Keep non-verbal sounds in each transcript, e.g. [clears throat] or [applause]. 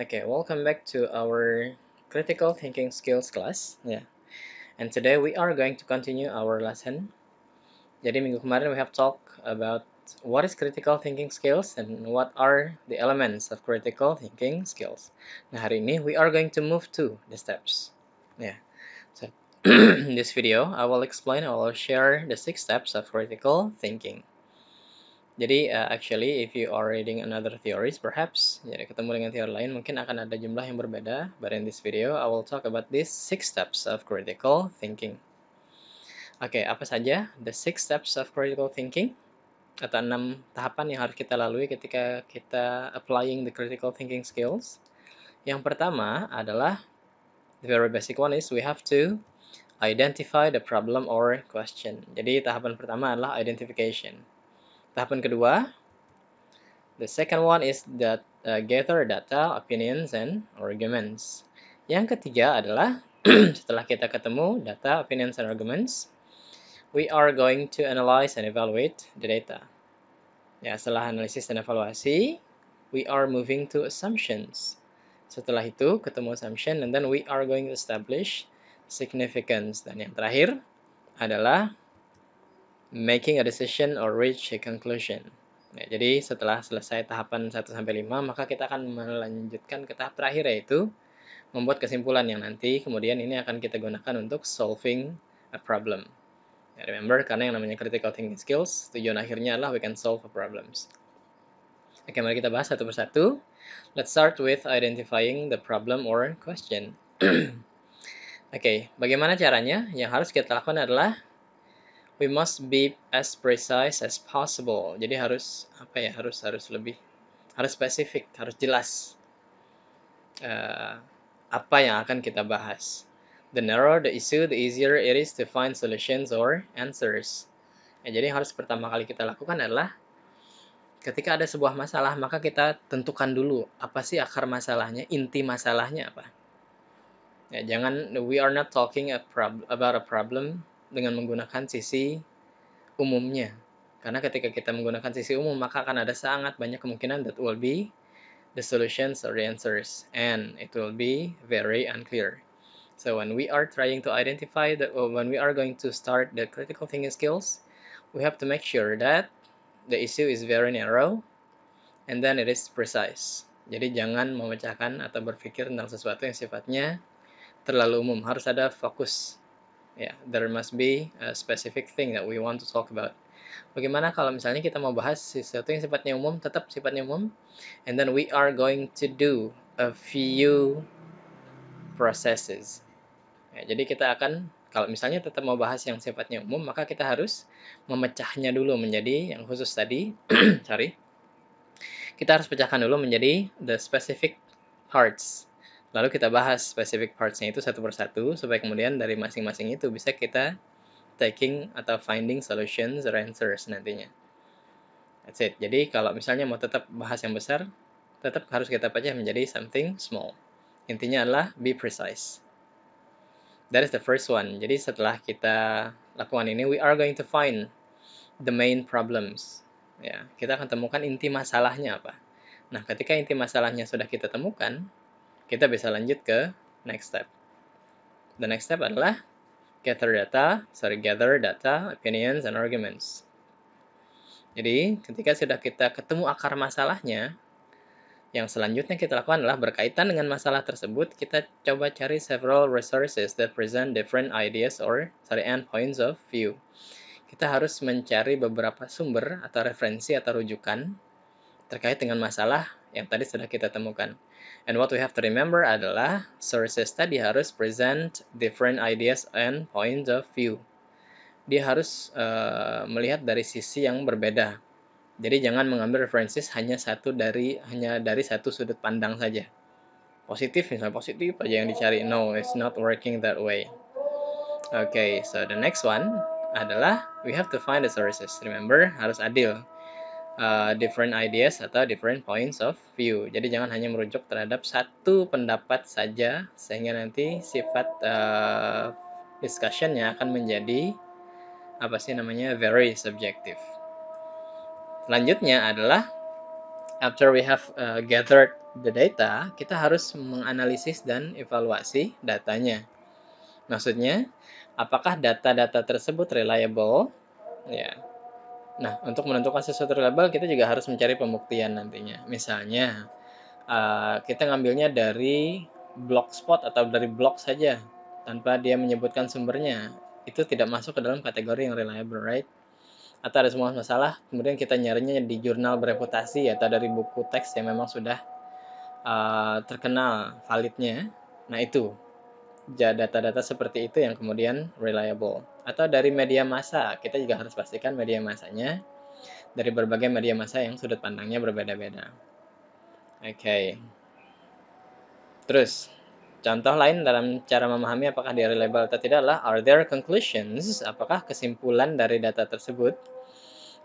Okay, welcome back to our critical thinking skills class. Yeah. And today we are going to continue our lesson. Jadi minggu kemarin we have talked about what is critical thinking skills and what are the elements of critical thinking skills. Nah, hari ini we are going to move to the steps. Yeah. So in [clears throat] this video, I will explain, I will share the six steps of critical thinking. Jadi uh, actually if you are reading another theories perhaps jadi ketemu dengan teori lain mungkin akan ada jumlah yang berbeda but in this video I will talk about these six steps of critical thinking. Oke, okay, apa saja the six steps of critical thinking atau enam tahapan yang harus kita lalui ketika kita applying the critical thinking skills. Yang pertama adalah the very basic one is we have to identify the problem or question. Jadi tahapan pertama adalah identification. Tahapan kedua, the second one is that uh, gather data, opinions, and arguments. Yang ketiga adalah [clears throat] setelah kita ketemu data, opinions, and arguments, we are going to analyze and evaluate the data. Ya, setelah analisis dan evaluasi, we are moving to assumptions. Setelah itu, ketemu assumption, and then we are going to establish significance. Dan yang terakhir adalah making a decision or reach a conclusion. Nah, jadi setelah selesai tahapan 1 sampai 5, maka kita akan melanjutkan ke tahap terakhir yaitu membuat kesimpulan yang nanti kemudian ini akan kita gunakan untuk solving a problem. Nah, remember karena yang namanya critical thinking skills tujuan akhirnya adalah we can solve a problems. Oke, mari kita bahas satu persatu. Let's start with identifying the problem or question. [clears throat] Oke, okay, bagaimana caranya? Yang harus kita lakukan adalah we must be as precise as possible jadi harus apa ya harus harus lebih harus spesifik harus jelas uh, apa yang akan kita bahas the narrower the issue the easier it is to find solutions or answers ya, jadi yang harus pertama kali kita lakukan adalah ketika ada sebuah masalah maka kita tentukan dulu apa sih akar masalahnya inti masalahnya apa ya, jangan we are not talking a prob about a problem dengan menggunakan sisi umumnya. Karena ketika kita menggunakan sisi umum, maka akan ada sangat banyak kemungkinan that will be the solutions or the answers, and it will be very unclear. So when we are trying to identify that, or when we are going to start the critical thinking skills, we have to make sure that the issue is very narrow, and then it is precise. Jadi jangan memecahkan atau berpikir tentang sesuatu yang sifatnya terlalu umum. Harus ada fokus ya there must be a specific thing that we want to talk about bagaimana kalau misalnya kita mau bahas sesuatu yang sifatnya umum tetap sifatnya umum and then we are going to do a few processes ya, jadi kita akan kalau misalnya tetap mau bahas yang sifatnya umum maka kita harus memecahnya dulu menjadi yang khusus tadi [clears throat] sorry kita harus pecahkan dulu menjadi the specific parts Lalu kita bahas specific parts-nya itu satu persatu supaya kemudian dari masing-masing itu bisa kita taking atau finding solutions or answers nantinya. That's it. Jadi kalau misalnya mau tetap bahas yang besar, tetap harus kita pecah menjadi something small. Intinya adalah be precise. That is the first one. Jadi setelah kita lakukan ini, we are going to find the main problems. Ya, kita akan temukan inti masalahnya apa. Nah, ketika inti masalahnya sudah kita temukan, kita bisa lanjut ke next step. The next step adalah gather data, sorry, gather data, opinions, and arguments. Jadi, ketika sudah kita ketemu akar masalahnya, yang selanjutnya kita lakukan adalah berkaitan dengan masalah tersebut, kita coba cari several resources that present different ideas or sorry and points of view. Kita harus mencari beberapa sumber atau referensi atau rujukan terkait dengan masalah yang tadi sudah kita temukan. And what we have to remember adalah sources tadi harus present different ideas and points of view. Dia harus uh, melihat dari sisi yang berbeda. Jadi jangan mengambil references hanya satu dari hanya dari satu sudut pandang saja. Positif misalnya positif aja yang dicari. No, it's not working that way. Okay, so the next one adalah we have to find the sources. Remember, harus adil. Eh, different ideas atau different points of view. Jadi jangan hanya merujuk terhadap satu pendapat saja sehingga nanti sifat uh, eh, discussionnya akan menjadi apa sih namanya very subjective. Selanjutnya adalah after we have uh, gathered the data, kita harus menganalisis dan evaluasi datanya. Maksudnya, apakah data-data tersebut reliable? Ya, Nah, untuk menentukan sesuatu label kita juga harus mencari pembuktian nantinya. Misalnya uh, kita ngambilnya dari blogspot atau dari blog saja tanpa dia menyebutkan sumbernya. Itu tidak masuk ke dalam kategori yang reliable, right? Atau ada semua masalah, kemudian kita nyarinya di jurnal bereputasi atau dari buku teks yang memang sudah uh, terkenal validnya. Nah, itu data-data seperti itu yang kemudian reliable. Atau dari media massa, kita juga harus pastikan media massanya dari berbagai media massa yang sudut pandangnya berbeda-beda. Oke. Okay. Terus, contoh lain dalam cara memahami apakah dia reliable atau tidak adalah are there conclusions, apakah kesimpulan dari data tersebut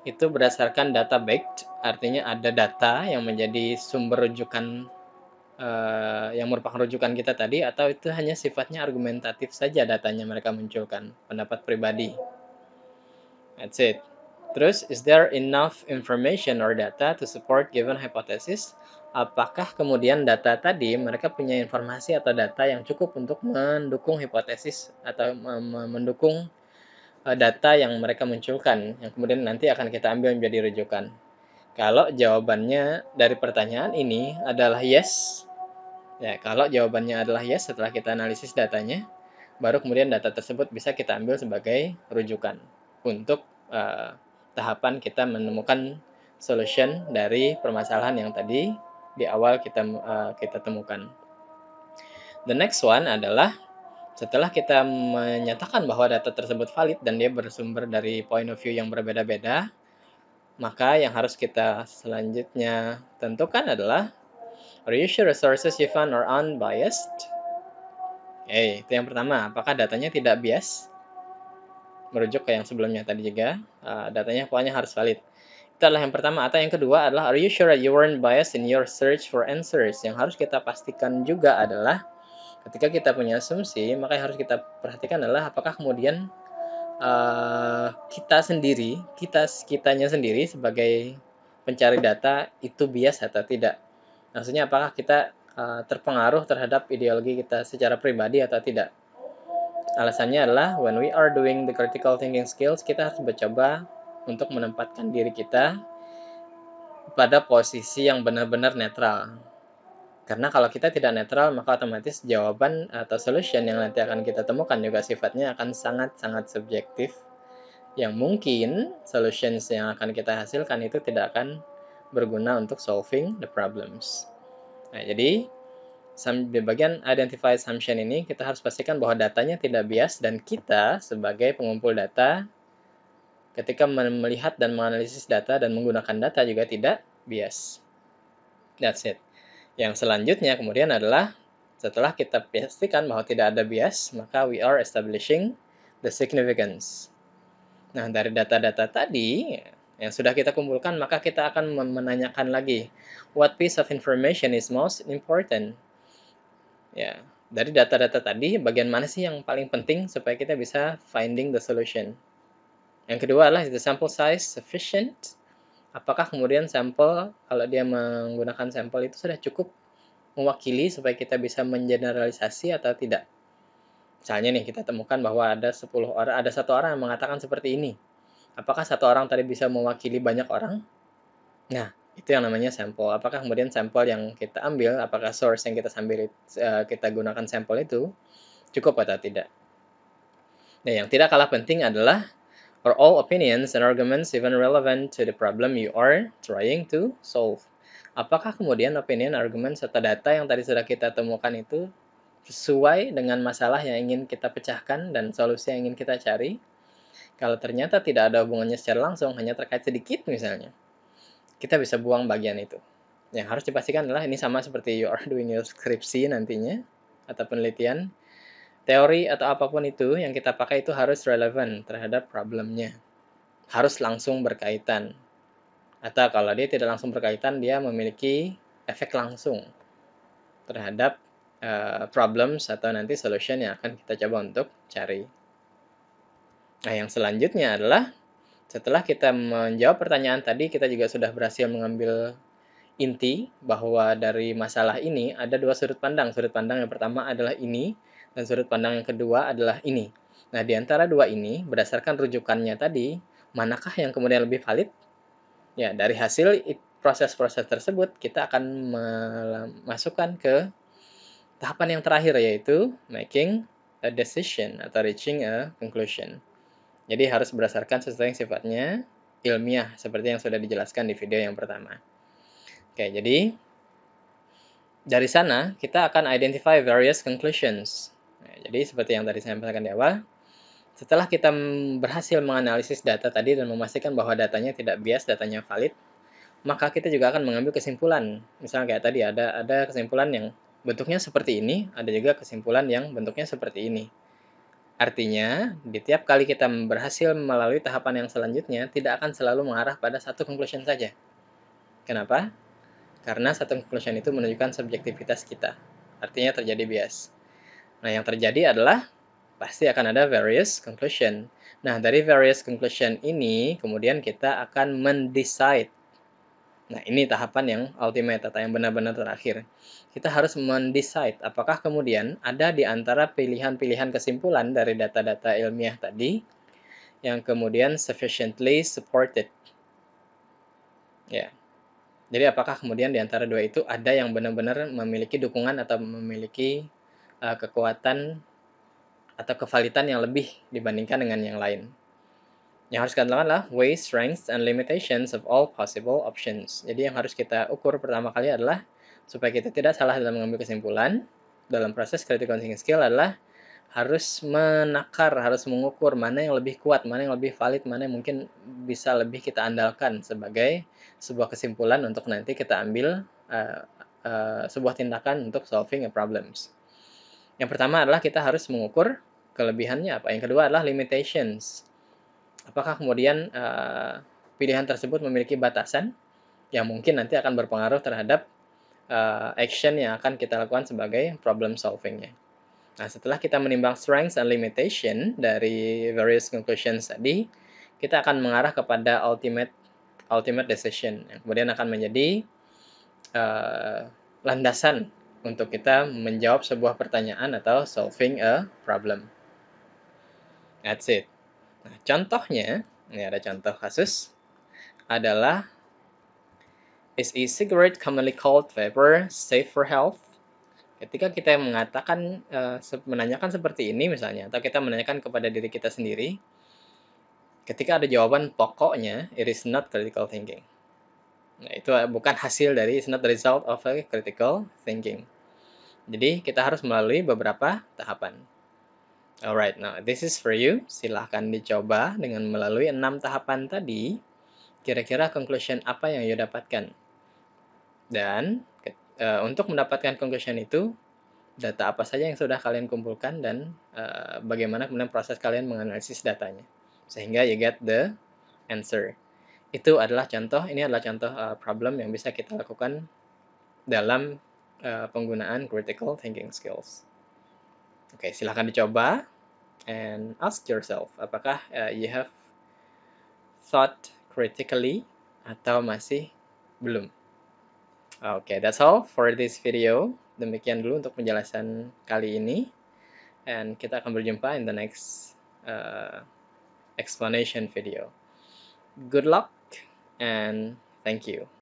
itu berdasarkan data baked artinya ada data yang menjadi sumber rujukan uh, yang merupakan rujukan kita tadi atau itu hanya sifatnya argumentatif saja datanya mereka munculkan pendapat pribadi. That's it. Terus, is there enough information or data to support given hypothesis? Apakah kemudian data tadi mereka punya informasi atau data yang cukup untuk mendukung hipotesis atau mendukung eh, data yang mereka munculkan yang kemudian nanti akan kita ambil menjadi rujukan. Kalau jawabannya dari pertanyaan ini adalah yes, ya kalau jawabannya adalah yes setelah kita analisis datanya, baru kemudian data tersebut bisa kita ambil sebagai rujukan untuk uh, tahapan kita menemukan solution dari permasalahan yang tadi di awal kita uh, kita temukan. The next one adalah setelah kita menyatakan bahwa data tersebut valid dan dia bersumber dari point of view yang berbeda-beda, maka yang harus kita selanjutnya tentukan adalah Are you sure resources you found are unbiased? Oke, okay, itu yang pertama. Apakah datanya tidak bias? Merujuk ke yang sebelumnya tadi juga. Uh, datanya pokoknya harus valid. Itu adalah yang pertama. Atau yang kedua adalah Are you sure that you weren't biased in your search for answers? Yang harus kita pastikan juga adalah ketika kita punya asumsi, maka yang harus kita perhatikan adalah apakah kemudian uh, kita sendiri, kita kitanya sendiri sebagai pencari data itu bias atau tidak? Maksudnya apakah kita uh, terpengaruh terhadap ideologi kita secara pribadi atau tidak? Alasannya adalah when we are doing the critical thinking skills, kita harus mencoba untuk menempatkan diri kita pada posisi yang benar-benar netral karena kalau kita tidak netral, maka otomatis jawaban atau solution yang nanti akan kita temukan juga sifatnya akan sangat-sangat subjektif. Yang mungkin solutions yang akan kita hasilkan itu tidak akan berguna untuk solving the problems. Nah, jadi di bagian identify assumption ini kita harus pastikan bahwa datanya tidak bias dan kita sebagai pengumpul data ketika melihat dan menganalisis data dan menggunakan data juga tidak bias. That's it. Yang selanjutnya kemudian adalah setelah kita pastikan bahwa tidak ada bias, maka we are establishing the significance. Nah, dari data-data tadi yang sudah kita kumpulkan, maka kita akan menanyakan lagi, what piece of information is most important? Ya, dari data-data tadi, bagian mana sih yang paling penting supaya kita bisa finding the solution? Yang kedua adalah is the sample size sufficient? apakah kemudian sampel kalau dia menggunakan sampel itu sudah cukup mewakili supaya kita bisa mengeneralisasi atau tidak. Misalnya nih kita temukan bahwa ada 10 orang, ada satu orang yang mengatakan seperti ini. Apakah satu orang tadi bisa mewakili banyak orang? Nah, itu yang namanya sampel. Apakah kemudian sampel yang kita ambil, apakah source yang kita sambil eh, kita gunakan sampel itu cukup atau tidak? Nah, yang tidak kalah penting adalah or all opinions and arguments even relevant to the problem you are trying to solve. Apakah kemudian opinion, argumen, serta data yang tadi sudah kita temukan itu sesuai dengan masalah yang ingin kita pecahkan dan solusi yang ingin kita cari? Kalau ternyata tidak ada hubungannya secara langsung, hanya terkait sedikit misalnya, kita bisa buang bagian itu. Yang harus dipastikan adalah ini sama seperti you are doing your skripsi nantinya, atau penelitian, teori atau apapun itu yang kita pakai itu harus relevan terhadap problemnya. Harus langsung berkaitan. Atau kalau dia tidak langsung berkaitan, dia memiliki efek langsung terhadap uh, problems atau nanti solution yang akan kita coba untuk cari. Nah, yang selanjutnya adalah setelah kita menjawab pertanyaan tadi, kita juga sudah berhasil mengambil inti bahwa dari masalah ini ada dua sudut pandang. Sudut pandang yang pertama adalah ini, dan sudut pandang yang kedua adalah ini. Nah, di antara dua ini, berdasarkan rujukannya tadi, manakah yang kemudian lebih valid? Ya, dari hasil proses-proses tersebut, kita akan memasukkan ke tahapan yang terakhir, yaitu making a decision atau reaching a conclusion. Jadi harus berdasarkan sesuatu yang sifatnya ilmiah, seperti yang sudah dijelaskan di video yang pertama. Oke, jadi dari sana kita akan identify various conclusions Nah, jadi seperti yang tadi saya sampaikan di awal, setelah kita berhasil menganalisis data tadi dan memastikan bahwa datanya tidak bias, datanya valid, maka kita juga akan mengambil kesimpulan. Misalnya kayak tadi ada ada kesimpulan yang bentuknya seperti ini, ada juga kesimpulan yang bentuknya seperti ini. Artinya, di tiap kali kita berhasil melalui tahapan yang selanjutnya, tidak akan selalu mengarah pada satu conclusion saja. Kenapa? Karena satu conclusion itu menunjukkan subjektivitas kita. Artinya terjadi bias. Nah, yang terjadi adalah pasti akan ada various conclusion. Nah, dari various conclusion ini kemudian kita akan mendecide. Nah, ini tahapan yang ultimate atau yang benar-benar terakhir. Kita harus mendecide apakah kemudian ada di antara pilihan-pilihan kesimpulan dari data-data ilmiah tadi yang kemudian sufficiently supported. Ya. Jadi apakah kemudian di antara dua itu ada yang benar-benar memiliki dukungan atau memiliki uh, kekuatan atau kevalitan yang lebih dibandingkan dengan yang lain. Yang harus kita lakukan adalah weigh strengths and limitations of all possible options. Jadi yang harus kita ukur pertama kali adalah supaya kita tidak salah dalam mengambil kesimpulan dalam proses critical thinking skill adalah harus menakar, harus mengukur mana yang lebih kuat, mana yang lebih valid, mana yang mungkin bisa lebih kita andalkan sebagai sebuah kesimpulan untuk nanti kita ambil uh, uh, sebuah tindakan untuk solving a problems. Yang pertama adalah kita harus mengukur kelebihannya apa. Yang kedua adalah limitations. Apakah kemudian uh, pilihan tersebut memiliki batasan yang mungkin nanti akan berpengaruh terhadap uh, action yang akan kita lakukan sebagai problem solvingnya. Nah, setelah kita menimbang strengths and limitation dari various conclusions tadi, kita akan mengarah kepada ultimate ultimate decision yang kemudian akan menjadi uh, landasan untuk kita menjawab sebuah pertanyaan atau solving a problem. That's it. Nah, contohnya, ini ada contoh kasus, adalah Is a e cigarette commonly called vapor safe for health? Ketika kita mengatakan, e, menanyakan seperti ini misalnya, atau kita menanyakan kepada diri kita sendiri, ketika ada jawaban pokoknya, it is not critical thinking. Nah, itu bukan hasil dari, it's not the result of a critical thinking. Jadi kita harus melalui beberapa tahapan. Alright, now this is for you. Silahkan dicoba dengan melalui enam tahapan tadi. Kira-kira conclusion apa yang you dapatkan? Dan uh, untuk mendapatkan conclusion itu, data apa saja yang sudah kalian kumpulkan dan uh, bagaimana kemudian proses kalian menganalisis datanya. Sehingga you get the answer. Itu adalah contoh, ini adalah contoh uh, problem yang bisa kita lakukan dalam Eh, penggunaan critical thinking skills. Oke, okay, silahkan dicoba and ask yourself apakah uh, you have thought critically atau masih belum. Oke, okay, that's all for this video. Demikian dulu untuk penjelasan kali ini. And kita akan berjumpa in the next uh, explanation video. Good luck and thank you.